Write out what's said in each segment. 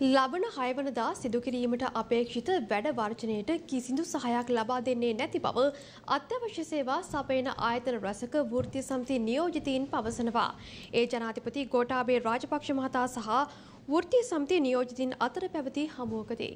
ලබන හයවනදා සිදුකිරීමට අපේක්ෂිත වැඩ වර්ජනයට කිසිදු සහයක් ලබා දෙන්නේ නැති බව අත්‍යවශ්‍ය සේවා සපයන ආයතන රසක වෘත්ති සමිති නියෝජිතීන් පවසනවා. ඒ ජනාධිපති ගෝඨාභය රාජපක්ෂ මහතා සහ වෘත්ති සමිති නියෝජිතින් අතර පැවති හමුවකදී.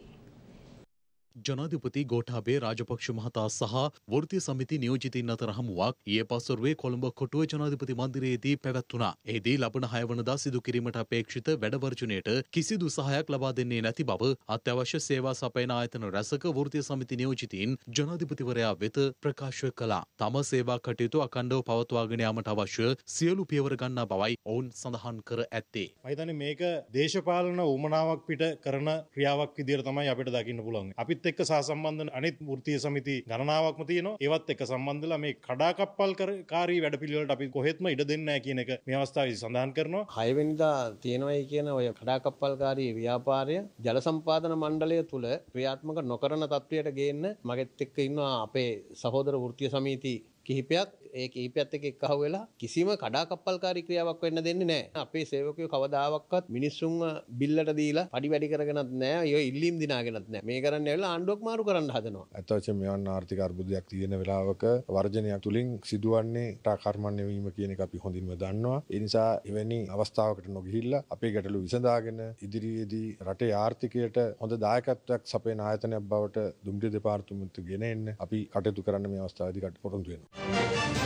ජනාධිපති ගෝඨාභය රාජපක්ෂ මහතා සහ වෘත්ති සමිති නියෝජිතින් අතර හමුවක් ඊයේ පස්වරුවේ කොළඹ කොටුව ජනාධිපති මන්දිරයේදී පැවැත්වුණා. එහිදී ලබන 6 වනදා සිදු කිරීමට අපේක්ෂිත වැඩවර්ජනයට කිසිදු සහායක් ලබා දෙන්නේ නැති බව අත්‍යවශ්‍ය සේවා සපයන ආයතන රැසක වෘත්ති සමිති නියෝජිතින් ජනාධිපතිවරයා වෙත ප්‍රකාශ කළා. තම සේවා කටයුතු අඛණ්ඩව පවත්වාගෙන යාමට අවශ්‍ය සියලු පියවර ගන්නා බවයි ඔවුන් සඳහන් කර ඇත්තේ. මම මේක දේශපාලන උමනාවක් පිට කරන ක්‍රියාවක් විදියට තමයි අපිට දකින්න පුළුවන්. අපි අනිත් එක්ක සහසම්බන්ධන අනිත් ෘතිය සමිති ගණනාවක්ම තියෙනවා ඒවත් එක්ක සම්බන්ධලා මේ කඩාකප්පල් කාරී වැඩපිළිවෙලට අපි කොහෙත්ම ඉඩ දෙන්නේ නැහැ කියන එක මේ අවස්ථාවේදී සඳහන් කරනවා 6 වෙනිදා තියෙනවයි කියන ඔය කඩාකප්පල්කාරී ව්‍යාපාරය ජල සම්පාදන මණ්ඩලය තුල ක්‍රියාත්මක නොකරන තත්වයට ගේන්න මගෙත් එක්ක ඉන්නවා අපේ සහෝදර වෘත්තීය සමිති කිහිපයක් ඒ කීපයත් එක්ක එක්කහුව වෙලා කිසිම කඩාකප්පල්කාරී ක්‍රියාවක් වෙන්න දෙන්නේ නැහැ. අපේ සේවකයෝ කවදාවත් මිනිස්සුන්ව බිල්ලට දීලා පඩි වැඩි කරගෙනත් නැහැ. ඒ ඉල්ලීම් දිනාගෙනත් නැහැ. මේ කරන්නේ ඇවිල්ලා ආණ්ඩුවක් මාරු කරන්න හදනවා. ඇත්ත වශයෙන්ම මෙවන් ආර්ථික අර්බුදයක් තියෙන වෙලාවක වර්ජනයක් තුලින් සිදුවන්නේ රාකර්මණ්‍ය වීම කියන එක අපි හොඳින්ම දන්නවා. ඒ නිසා එවැනි අවස්ථාවකට නොගිහිල්ලා අපේ ගැටලු විසඳාගෙන ඉදිරියේදී රටේ ආර්ථිකයට හොඳ දායකත්වයක් සපයන ආයතනයක් බවට දුම්රිය දෙපාර්තමේන්තු ගෙන එන්න අපි කටයුතු කරන්න මේ අවස්ථාවේදී කට පොරොන්දු වෙනවා.